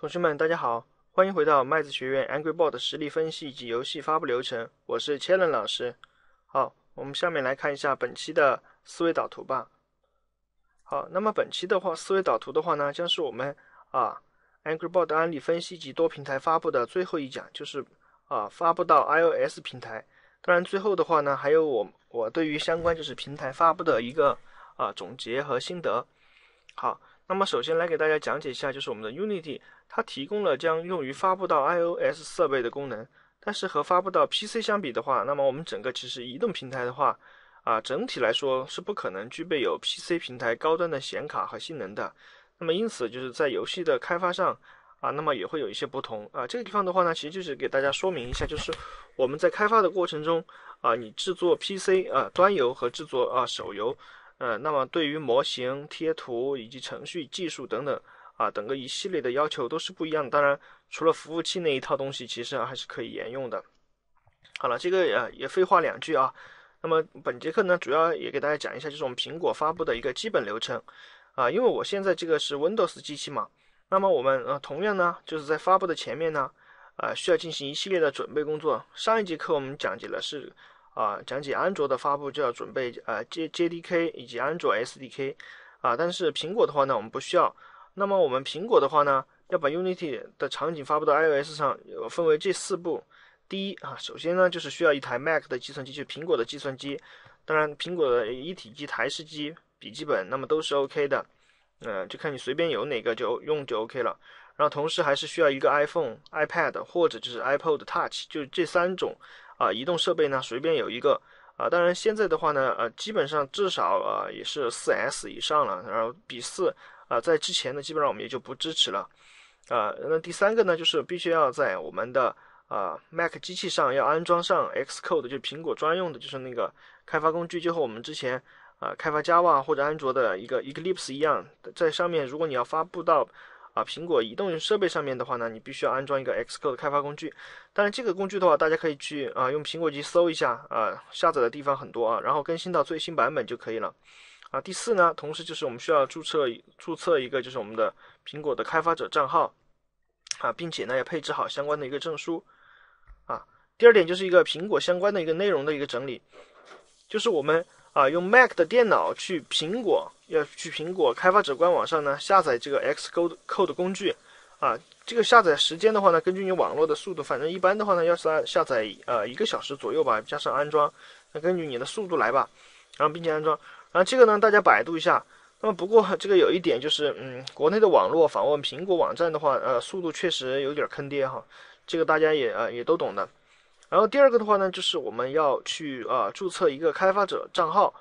同学们，大家好，欢迎回到麦子学院 Angry Bot 实力分析及游戏发布流程。我是千仁老师。好，我们下面来看一下本期的思维导图吧。好，那么本期的话，思维导图的话呢，将是我们啊 Angry Bot 案例分析及多平台发布的最后一讲，就是啊发布到 iOS 平台。当然，最后的话呢，还有我我对于相关就是平台发布的一个啊总结和心得。好，那么首先来给大家讲解一下，就是我们的 Unity。它提供了将用于发布到 iOS 设备的功能，但是和发布到 PC 相比的话，那么我们整个其实移动平台的话，啊，整体来说是不可能具备有 PC 平台高端的显卡和性能的。那么因此就是在游戏的开发上啊，那么也会有一些不同啊。这个地方的话呢，其实就是给大家说明一下，就是我们在开发的过程中啊，你制作 PC 啊端游和制作啊手游，呃，那么对于模型、贴图以及程序技术等等。啊，整个一系列的要求都是不一样。当然，除了服务器那一套东西，其实还是可以沿用的。好了，这个呃也废话两句啊。那么本节课呢，主要也给大家讲一下这种苹果发布的一个基本流程啊。因为我现在这个是 Windows 机器嘛，那么我们呃同样呢，就是在发布的前面呢，呃需要进行一系列的准备工作。上一节课我们讲解了是啊，讲解安卓的发布就要准备呃 J J D K 以及安卓 S D K 啊，但是苹果的话呢，我们不需要。那么我们苹果的话呢，要把 Unity 的场景发布到 iOS 上，分为这四步。第一啊，首先呢就是需要一台 Mac 的计算机，就苹果的计算机。当然，苹果的一体机、台式机、笔记本，那么都是 OK 的。嗯，就看你随便有哪个就用就 OK 了。然后同时还是需要一个 iPhone、iPad 或者就是 iPod Touch，就这三种啊移动设备呢，随便有一个啊。当然现在的话呢，呃，基本上至少啊也是四 S 以上了，然后比四。啊，在之前呢，基本上我们也就不支持了，啊，那第三个呢，就是必须要在我们的啊 Mac 机器上要安装上 Xcode，就苹果专用的，就是那个开发工具，就和我们之前啊开发 Java 或者安卓的一个 Eclipse 一样，在上面如果你要发布到啊苹果移动设备上面的话呢，你必须要安装一个 Xcode 开发工具，当然这个工具的话，大家可以去啊用苹果机搜一下啊，下载的地方很多啊，然后更新到最新版本就可以了。啊，第四呢，同时就是我们需要注册注册一个就是我们的苹果的开发者账号，啊，并且呢要配置好相关的一个证书，啊，第二点就是一个苹果相关的一个内容的一个整理，就是我们啊用 Mac 的电脑去苹果要去苹果开发者官网上呢下载这个 Xcode Code 工具，啊，这个下载时间的话呢，根据你网络的速度，反正一般的话呢，要是下载呃一个小时左右吧，加上安装，那根据你的速度来吧，然后并且安装。然后这个呢，大家百度一下。那么不过这个有一点就是，嗯，国内的网络访问苹果网站的话，呃，速度确实有点坑爹哈。这个大家也呃也都懂的。然后第二个的话呢，就是我们要去啊注册一个开发者账号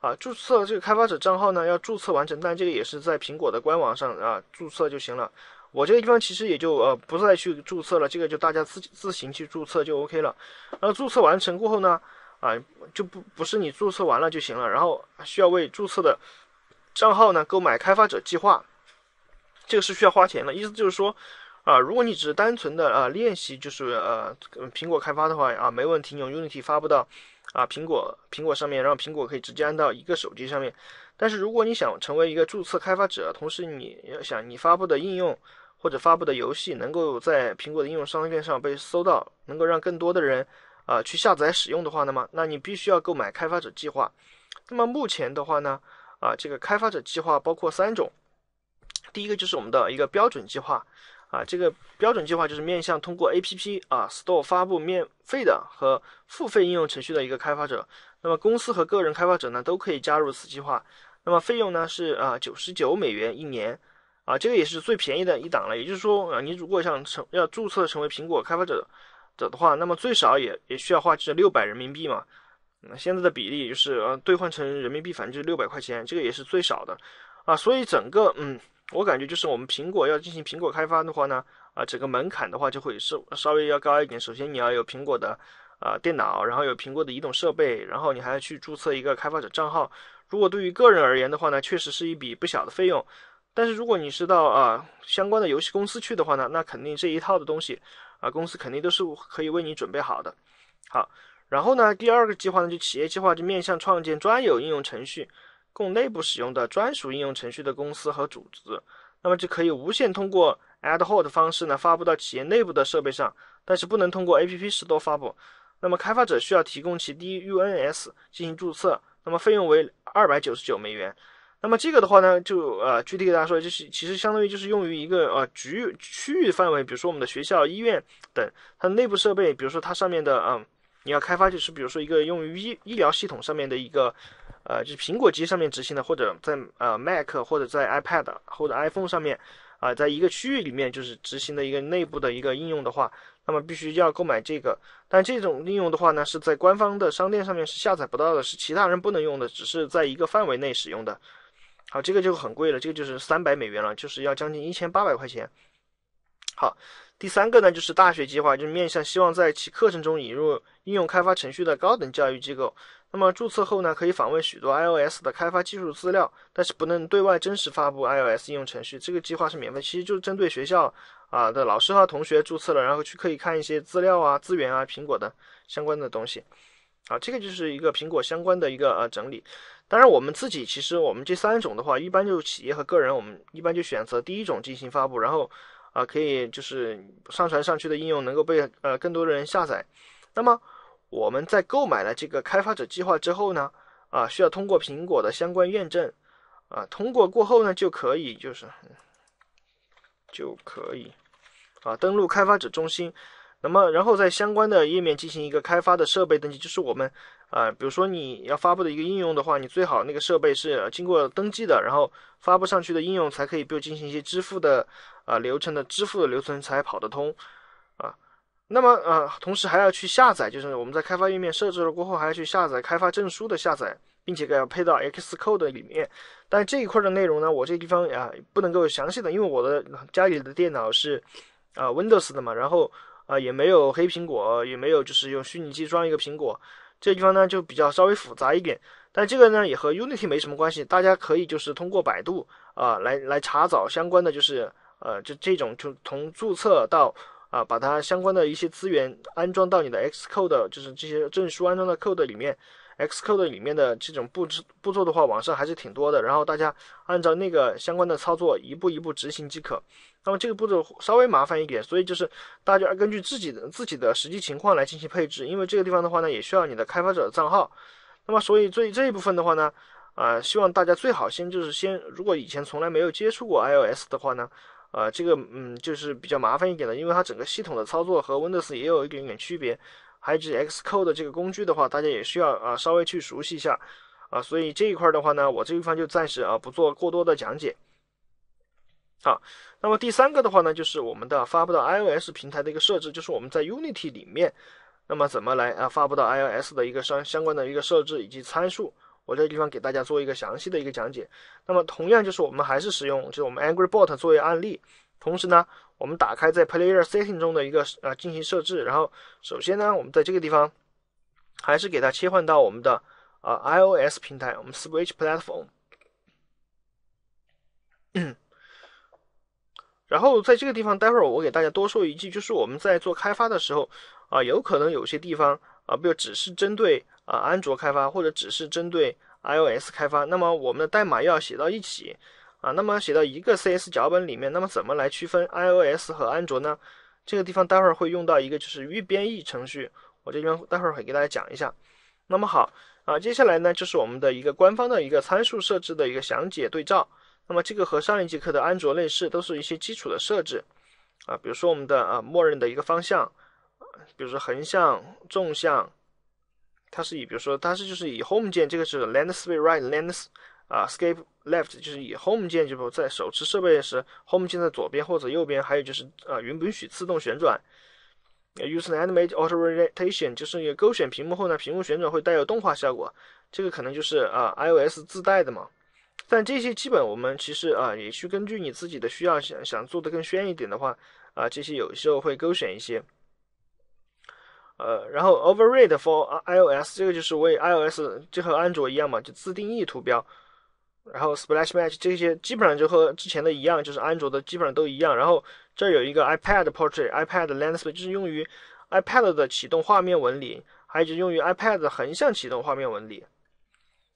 啊。注册这个开发者账号呢，要注册完成，但这个也是在苹果的官网上啊注册就行了。我这个地方其实也就呃不再去注册了，这个就大家自自行去注册就 OK 了。然后注册完成过后呢？啊，就不不是你注册完了就行了，然后需要为注册的账号呢购买开发者计划，这个是需要花钱的。意思就是说，啊，如果你只是单纯的啊练习，就是呃苹果开发的话啊没问题，用 Unity 发布到啊苹果苹果上面，然后苹果可以直接安到一个手机上面。但是如果你想成为一个注册开发者，同时你要想你发布的应用或者发布的游戏能够在苹果的应用商店上被搜到，能够让更多的人。啊，去下载使用的话那么那你必须要购买开发者计划。那么目前的话呢，啊，这个开发者计划包括三种。第一个就是我们的一个标准计划，啊，这个标准计划就是面向通过 APP 啊 Store 发布免费的和付费应用程序的一个开发者。那么公司和个人开发者呢都可以加入此计划。那么费用呢是啊九十九美元一年，啊，这个也是最便宜的一档了。也就是说啊，你如果想成要注册成为苹果开发者。的话，那么最少也也需要花这六百人民币嘛？那现在的比例就是呃兑换成人民币，反正就是六百块钱，这个也是最少的啊。所以整个嗯，我感觉就是我们苹果要进行苹果开发的话呢，啊，整个门槛的话就会是稍微要高一点。首先你要有苹果的啊电脑，然后有苹果的移动设备，然后你还要去注册一个开发者账号。如果对于个人而言的话呢，确实是一笔不小的费用。但是如果你是到啊相关的游戏公司去的话呢，那肯定这一套的东西。啊，公司肯定都是可以为你准备好的。好，然后呢，第二个计划呢，就企业计划，就面向创建专有应用程序，供内部使用的专属应用程序的公司和组织，那么就可以无限通过 Ad Hoc 的方式呢发布到企业内部的设备上，但是不能通过 App Store 发布。那么开发者需要提供其 DUNS 进行注册，那么费用为二百九十九美元。那么这个的话呢，就呃具体给大家说，就是其实相当于就是用于一个呃局区域范围，比如说我们的学校、医院等，它内部设备，比如说它上面的嗯，你要开发就是比如说一个用于医医疗系统上面的一个，呃就是苹果机上面执行的，或者在呃 mac 或者在 ipad 或者 iphone 上面啊，在一个区域里面就是执行的一个内部的一个应用的话，那么必须要购买这个，但这种应用的话呢，是在官方的商店上面是下载不到的，是其他人不能用的，只是在一个范围内使用的。好，这个就很贵了，这个就是三百美元了，就是要将近一千八百块钱。好，第三个呢就是大学计划，就是面向希望在其课程中引入应用开发程序的高等教育机构。那么注册后呢，可以访问许多 iOS 的开发技术资料，但是不能对外真实发布 iOS 应用程序。这个计划是免费，其实就是针对学校啊的老师和同学注册了，然后去可以看一些资料啊、资源啊、苹果的相关的东西。好，这个就是一个苹果相关的一个呃整理。当然，我们自己其实我们这三种的话，一般就是企业和个人，我们一般就选择第一种进行发布，然后啊，可以就是上传上去的应用能够被呃更多的人下载。那么我们在购买了这个开发者计划之后呢，啊，需要通过苹果的相关验证，啊，通过过后呢就可以就是就可以啊登录开发者中心，那么然后在相关的页面进行一个开发的设备登记，就是我们。啊，比如说你要发布的一个应用的话，你最好那个设备是经过登记的，然后发布上去的应用才可以，就进行一些支付的啊流程的支付的流程才跑得通啊。那么呃，同时还要去下载，就是我们在开发页面设置了过后，还要去下载开发证书的下载，并且给要配到 Xcode 里面。但这一块的内容呢，我这地方啊不能够详细的，因为我的家里的电脑是啊 Windows 的嘛，然后啊也没有黑苹果，也没有就是用虚拟机装一个苹果。这个地方呢就比较稍微复杂一点，但这个呢也和 Unity 没什么关系，大家可以就是通过百度啊来来查找相关的，就是呃就这种就从注册到啊把它相关的一些资源安装到你的 Xcode 就是这些证书安装到 code 里面。Xcode 里面的这种步骤步骤的话，网上还是挺多的，然后大家按照那个相关的操作一步一步执行即可。那么这个步骤稍微麻烦一点，所以就是大家根据自己的自己的实际情况来进行配置，因为这个地方的话呢，也需要你的开发者账号。那么所以最这一部分的话呢，啊，希望大家最好先就是先，如果以前从来没有接触过 iOS 的话呢，啊，这个嗯，就是比较麻烦一点的，因为它整个系统的操作和 Windows 也有一点点区别。还有这 Xcode 的这个工具的话，大家也需要啊稍微去熟悉一下啊。所以这一块的话呢，我这地方就暂时啊不做过多的讲解。好，那么第三个的话呢，就是我们的发布到 iOS 平台的一个设置，就是我们在 Unity 里面，那么怎么来啊发布到 iOS 的一个相相关的一个设置以及参数，我这地方给大家做一个详细的一个讲解。那么同样就是我们还是使用就是我们 Angry Bot 作为案例。同时呢，我们打开在 Player Setting 中的一个啊进行设置，然后首先呢，我们在这个地方还是给它切换到我们的啊 iOS 平台，我们 s w i t c h Platform。然后在这个地方，待会儿我给大家多说一句，就是我们在做开发的时候啊，有可能有些地方啊，不如只是针对啊安卓开发，或者只是针对 iOS 开发，那么我们的代码又要写到一起。啊，那么写到一个 C S 脚本里面，那么怎么来区分 I O S 和安卓呢？这个地方待会儿会用到一个就是预编译程序，我这边待会儿会给大家讲一下。那么好啊，接下来呢就是我们的一个官方的一个参数设置的一个详解对照。那么这个和上一节课的安卓类似，都是一些基础的设置啊，比如说我们的啊默认的一个方向，比如说横向、纵向，它是以比如说它是就是以 Home 键，这个是 Land s p e e d Right Land 啊，Escape。Left 就是以 Home 键，就不在手持设备时 Home 键在左边或者右边。还有就是呃，允不允许自动旋转？Use a n i m a t e Auto Rotation，就是你勾选屏幕后呢，屏幕旋转会带有动画效果。这个可能就是啊，iOS 自带的嘛。但这些基本我们其实啊，也去根据你自己的需要想想做的更炫一点的话啊，这些有时候会勾选一些。呃，然后 Override for iOS，这个就是为 iOS 就和安卓一样嘛，就自定义图标。然后 splash match 这些基本上就和之前的一样，就是安卓的基本上都一样。然后这儿有一个 ipad portrait、ipad landscape，就是用于 ipad 的启动画面纹理，还有就用于 ipad 的横向启动画面纹理。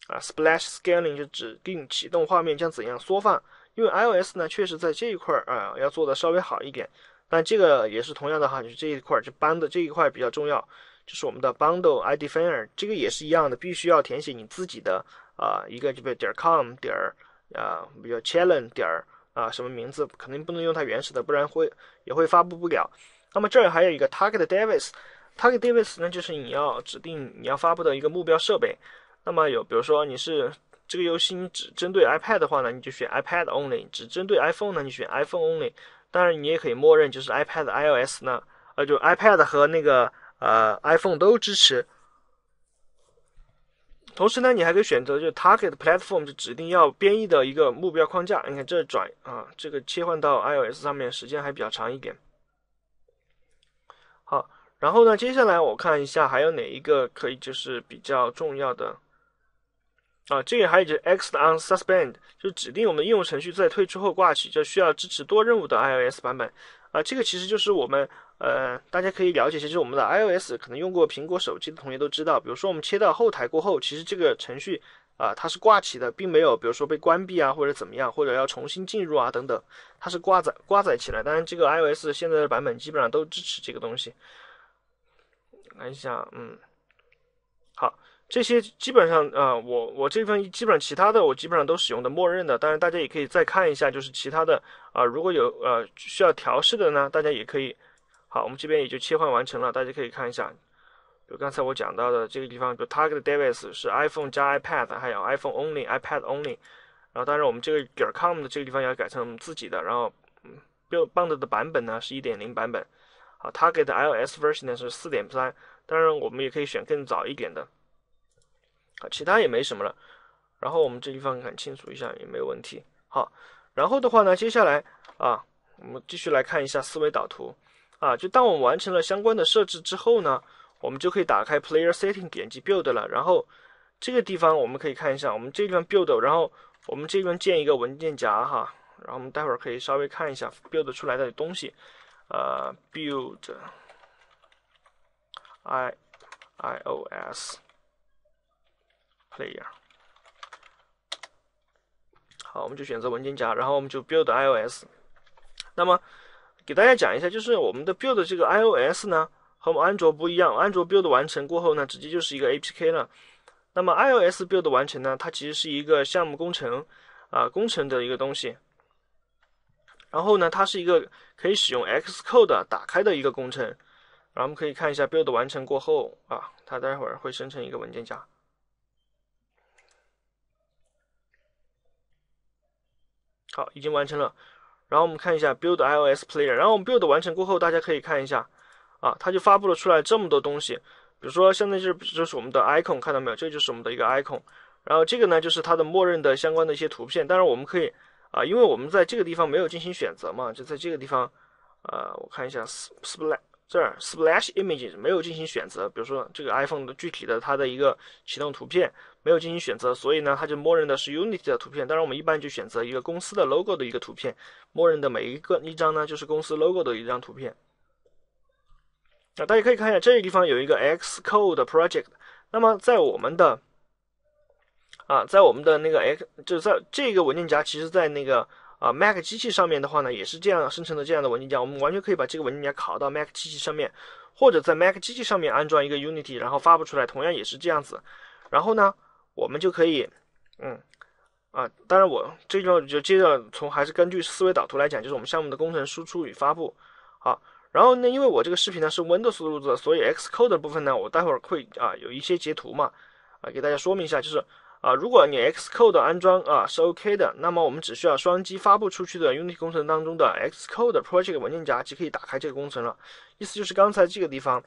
啊，splash scaling 就指定启动画面将怎样缩放。因为 iOS 呢，确实在这一块儿啊，要做的稍微好一点。但这个也是同样的哈，就是这一块儿，就 bundle 这一块比较重要，就是我们的 bundle i d e n i f e r 这个也是一样的，必须要填写你自己的。啊，一个就比如点 com 点儿啊，比如 challenge 点儿啊，什么名字肯定不能用它原始的，不然会也会发布不了。那么这儿还有一个 target device，target device 呢就是你要指定你要发布的一个目标设备。那么有比如说你是这个游戏你只针对 iPad 的话呢，你就选 iPad only；只针对 iPhone 呢，你选 iPhone only。当然你也可以默认就是 iPad iOS 呢，呃就 iPad 和那个呃 iPhone 都支持。同时呢，你还可以选择就 target platform 就指定要编译的一个目标框架。你看这转啊，这个切换到 iOS 上面时间还比较长一点。好，然后呢，接下来我看一下还有哪一个可以就是比较重要的啊，这个还有就是 X on suspend 就指定我们应用程序在退出后挂起，就需要支持多任务的 iOS 版本。啊，这个其实就是我们，呃，大家可以了解一下，就是我们的 iOS，可能用过苹果手机的同学都知道，比如说我们切到后台过后，其实这个程序啊，它是挂起的，并没有，比如说被关闭啊，或者怎么样，或者要重新进入啊等等，它是挂载挂载起来。当然，这个 iOS 现在的版本基本上都支持这个东西。看一下，嗯。好，这些基本上啊，我我这份基本上其他的我基本上都使用的默认的，当然大家也可以再看一下，就是其他的啊，如果有呃需要调试的呢，大家也可以。好，我们这边也就切换完成了，大家可以看一下。就刚才我讲到的这个地方，就 Target Devices 是 iPhone 加 iPad，还有 iPhone Only、iPad Only。然后当然我们这个点 c o m 的这个地方要改成我们自己的，然后 Build b u n d 的版本呢是1.0版本。好，Target iOS Version 呢是4.3。当然，我们也可以选更早一点的，啊，其他也没什么了。然后我们这地方看清楚一下也没有问题。好，然后的话呢，接下来啊，我们继续来看一下思维导图。啊，就当我们完成了相关的设置之后呢，我们就可以打开 Player Setting，点击 Build 了。然后这个地方我们可以看一下，我们这方 Build，然后我们这边建一个文件夹哈。然后我们待会儿可以稍微看一下 Build 出来的东西，呃，Build。i iOS player，好，我们就选择文件夹，然后我们就 build iOS。那么给大家讲一下，就是我们的 build 这个 iOS 呢，和我们安卓不一样。安卓 build 完成过后呢，直接就是一个 APK 了。那么 iOS build 完成呢，它其实是一个项目工程啊，工程的一个东西。然后呢，它是一个可以使用 Xcode 打开的一个工程。然后我们可以看一下 build 完成过后啊，它待会儿会生成一个文件夹。好，已经完成了。然后我们看一下 build iOS player，然后我们 build 完成过后，大家可以看一下啊，它就发布了出来这么多东西。比如说，现在就是就是我们的 icon，看到没有？这就是我们的一个 icon。然后这个呢，就是它的默认的相关的一些图片。当然，我们可以啊，因为我们在这个地方没有进行选择嘛，就在这个地方啊，我看一下 split。这儿 splash images 没有进行选择，比如说这个 iPhone 的具体的它的一个启动图片没有进行选择，所以呢，它就默认的是 Unity 的图片。当然我们一般就选择一个公司的 logo 的一个图片，默认的每一个一张呢就是公司 logo 的一张图片。那大家可以看一下这个地方有一个 Xcode project，那么在我们的啊，在我们的那个 X 就在这个文件夹，其实在那个。啊，Mac 机器上面的话呢，也是这样生成的这样的文件夹，我们完全可以把这个文件夹拷到 Mac 机器上面，或者在 Mac 机器上面安装一个 Unity，然后发布出来，同样也是这样子。然后呢，我们就可以，嗯，啊，当然我这种就接着从还是根据思维导图来讲，就是我们项目的工程输出与发布。好，然后呢，因为我这个视频呢是 Windows 录制的，所以 Xcode 的部分呢，我待会儿会啊有一些截图嘛，啊，给大家说明一下，就是。啊，如果你 Xcode 的安装啊是 OK 的，那么我们只需要双击发布出去的 Unity 工程当中的 Xcode project 文件夹，就可以打开这个工程了。意思就是刚才这个地方，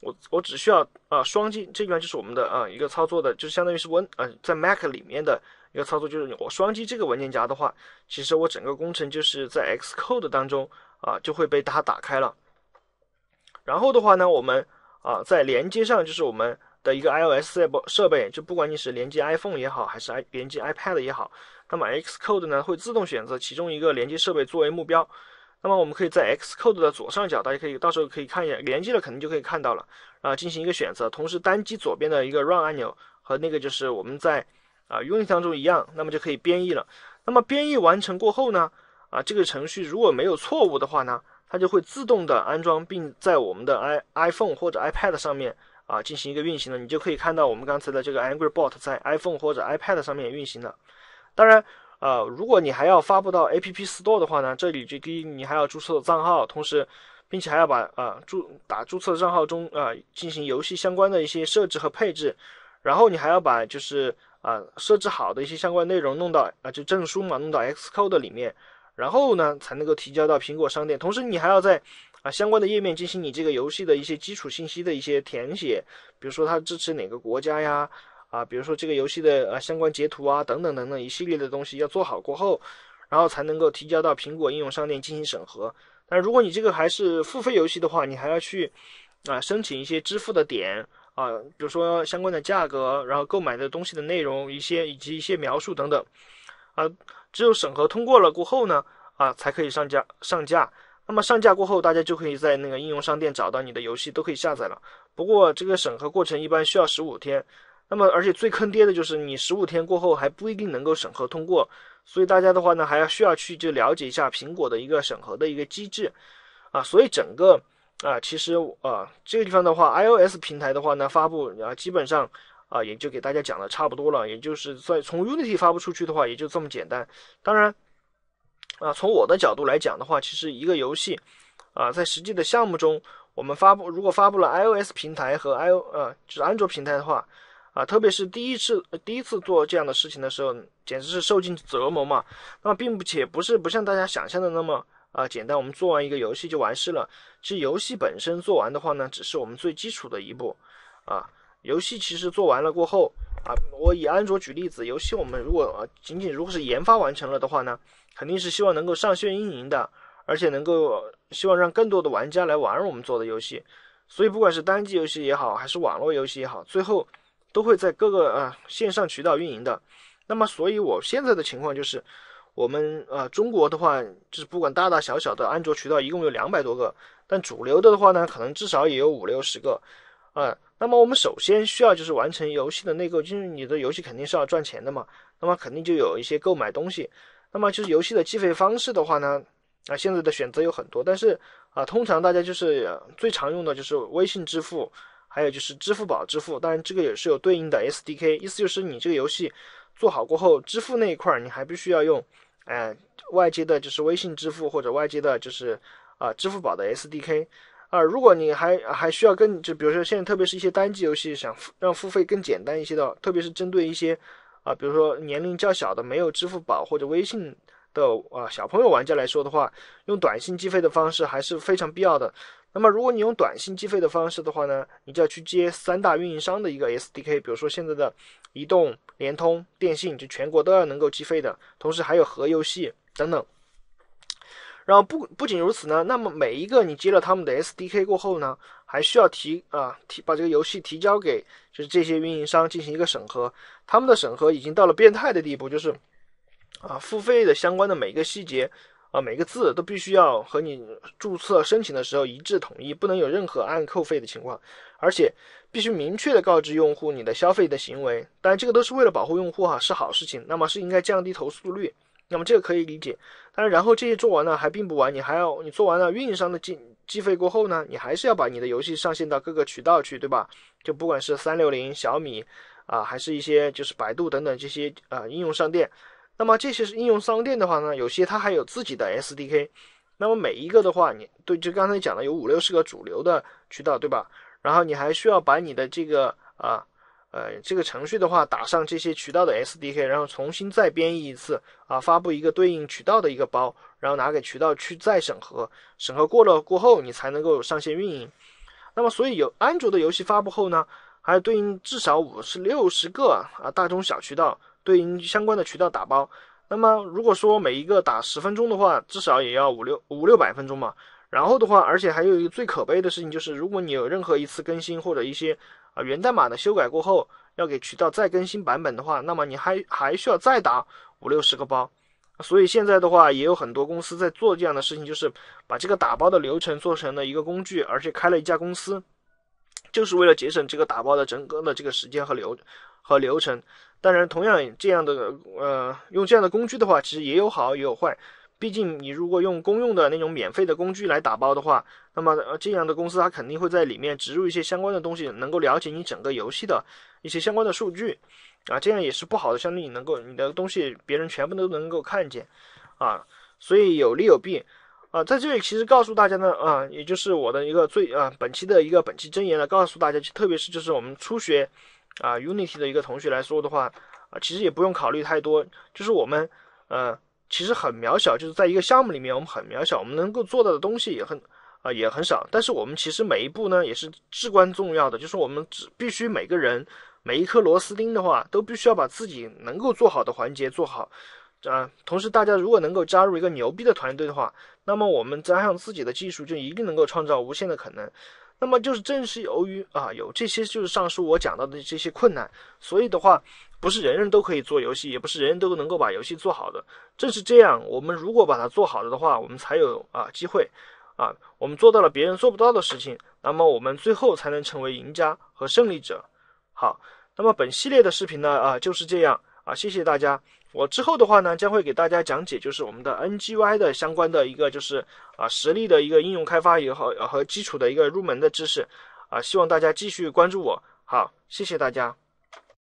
我我只需要啊双击这地方就是我们的啊一个操作的，就相当于是 Win 啊在 Mac 里面的一个操作，就是我双击这个文件夹的话，其实我整个工程就是在 Xcode 当中啊就会被它打开了。然后的话呢，我们啊在连接上就是我们。的一个 iOS 设设备，就不管你是连接 iPhone 也好，还是 i 连接 iPad 也好，那么 Xcode 呢会自动选择其中一个连接设备作为目标。那么我们可以在 Xcode 的左上角，大家可以到时候可以看一下，连接了肯定就可以看到了，啊，进行一个选择，同时单击左边的一个 Run 按钮和那个就是我们在啊 Unity 当中一样，那么就可以编译了。那么编译完成过后呢，啊，这个程序如果没有错误的话呢，它就会自动的安装，并在我们的 i iPhone 或者 iPad 上面。啊，进行一个运行了，你就可以看到我们刚才的这个 Angry Bot 在 iPhone 或者 iPad 上面运行了。当然，呃，如果你还要发布到 App Store 的话呢，这里就第一，你还要注册账号，同时，并且还要把啊注打注册账号中啊进行游戏相关的一些设置和配置，然后你还要把就是啊设置好的一些相关内容弄到啊就证书嘛弄到 Xcode 里面，然后呢才能够提交到苹果商店。同时，你还要在啊，相关的页面进行你这个游戏的一些基础信息的一些填写，比如说它支持哪个国家呀？啊，比如说这个游戏的呃相关截图啊，等等等等一系列的东西要做好过后，然后才能够提交到苹果应用商店进行审核。但如果你这个还是付费游戏的话，你还要去啊申请一些支付的点啊，比如说相关的价格，然后购买的东西的内容一些以及一些描述等等啊，只有审核通过了过后呢，啊才可以上架上架。那么上架过后，大家就可以在那个应用商店找到你的游戏，都可以下载了。不过这个审核过程一般需要十五天。那么而且最坑爹的就是，你十五天过后还不一定能够审核通过。所以大家的话呢，还要需要去就了解一下苹果的一个审核的一个机制。啊，所以整个啊，其实啊这个地方的话，iOS 平台的话呢发布啊，基本上啊也就给大家讲的差不多了。也就是在从 Unity 发布出去的话，也就这么简单。当然。啊，从我的角度来讲的话，其实一个游戏，啊，在实际的项目中，我们发布如果发布了 iOS 平台和 iO 呃，就是安卓平台的话，啊，特别是第一次第一次做这样的事情的时候，简直是受尽折磨嘛。那么，并且不是不像大家想象的那么啊简单，我们做完一个游戏就完事了。其实游戏本身做完的话呢，只是我们最基础的一步，啊。游戏其实做完了过后啊，我以安卓举例子，游戏我们如果仅仅如果是研发完成了的话呢，肯定是希望能够上线运营的，而且能够希望让更多的玩家来玩我们做的游戏。所以不管是单机游戏也好，还是网络游戏也好，最后都会在各个呃线上渠道运营的。那么所以我现在的情况就是，我们呃中国的话就是不管大大小小的安卓渠道一共有两百多个，但主流的话呢，可能至少也有五六十个，啊。那么我们首先需要就是完成游戏的内购，就是你的游戏肯定是要赚钱的嘛，那么肯定就有一些购买东西。那么就是游戏的计费方式的话呢，啊现在的选择有很多，但是啊通常大家就是最常用的就是微信支付，还有就是支付宝支付。当然这个也是有对应的 SDK，意思就是你这个游戏做好过后，支付那一块儿你还必须要用，哎外接的就是微信支付或者外接的就是啊支付宝的 SDK。啊，如果你还还需要更，就比如说现在特别是一些单机游戏，想让付费更简单一些的，特别是针对一些啊，比如说年龄较小的、没有支付宝或者微信的啊小朋友玩家来说的话，用短信计费的方式还是非常必要的。那么如果你用短信计费的方式的话呢，你就要去接三大运营商的一个 SDK，比如说现在的移动、联通、电信，就全国都要能够计费的，同时还有核游戏等等。然后不不仅如此呢，那么每一个你接了他们的 SDK 过后呢，还需要提啊提把这个游戏提交给就是这些运营商进行一个审核，他们的审核已经到了变态的地步，就是啊付费的相关的每一个细节啊每个字都必须要和你注册申请的时候一致统一，不能有任何暗扣费的情况，而且必须明确的告知用户你的消费的行为，但这个都是为了保护用户哈是好事情，那么是应该降低投诉率。那么这个可以理解，但是然后这些做完了还并不完，你还要你做完了运营商的计计费过后呢，你还是要把你的游戏上线到各个渠道去，对吧？就不管是三六零、小米啊，还是一些就是百度等等这些呃应用商店。那么这些是应用商店的话呢，有些它还有自己的 SDK。那么每一个的话，你对就刚才讲的有五六十个主流的渠道，对吧？然后你还需要把你的这个啊。呃，这个程序的话，打上这些渠道的 SDK，然后重新再编译一次啊，发布一个对应渠道的一个包，然后拿给渠道去再审核，审核过了过后，你才能够上线运营。那么，所以有安卓的游戏发布后呢，还要对应至少五十、六十个啊大中小渠道对应相关的渠道打包。那么，如果说每一个打十分钟的话，至少也要五六五六百分钟嘛。然后的话，而且还有一个最可悲的事情就是，如果你有任何一次更新或者一些。啊，源代码的修改过后，要给渠道再更新版本的话，那么你还还需要再打五六十个包。所以现在的话，也有很多公司在做这样的事情，就是把这个打包的流程做成了一个工具，而且开了一家公司，就是为了节省这个打包的整个的这个时间和流和流程。当然，同样这样的呃，用这样的工具的话，其实也有好也有坏。毕竟你如果用公用的那种免费的工具来打包的话，那么呃这样的公司它肯定会在里面植入一些相关的东西，能够了解你整个游戏的一些相关的数据，啊这样也是不好的，相当于你能够你的东西别人全部都能够看见，啊所以有利有弊，啊在这里其实告诉大家呢啊也就是我的一个最啊本期的一个本期真言呢，告诉大家，特别是就是我们初学啊 Unity 的一个同学来说的话，啊其实也不用考虑太多，就是我们呃。其实很渺小，就是在一个项目里面，我们很渺小，我们能够做到的东西也很，啊也很少。但是我们其实每一步呢，也是至关重要的。就是我们只必须每个人，每一颗螺丝钉的话，都必须要把自己能够做好的环节做好。啊，同时大家如果能够加入一个牛逼的团队的话，那么我们加上自己的技术，就一定能够创造无限的可能。那么就是，正是由于啊有这些，就是上述我讲到的这些困难，所以的话，不是人人都可以做游戏，也不是人人都能够把游戏做好的。正是这样，我们如果把它做好了的话，我们才有啊机会，啊，我们做到了别人做不到的事情，那么我们最后才能成为赢家和胜利者。好，那么本系列的视频呢，啊就是这样啊，谢谢大家。我之后的话呢，将会给大家讲解，就是我们的 NGY 的相关的一个，就是啊，实例的一个应用开发也好，和基础的一个入门的知识，啊，希望大家继续关注我，好，谢谢大家。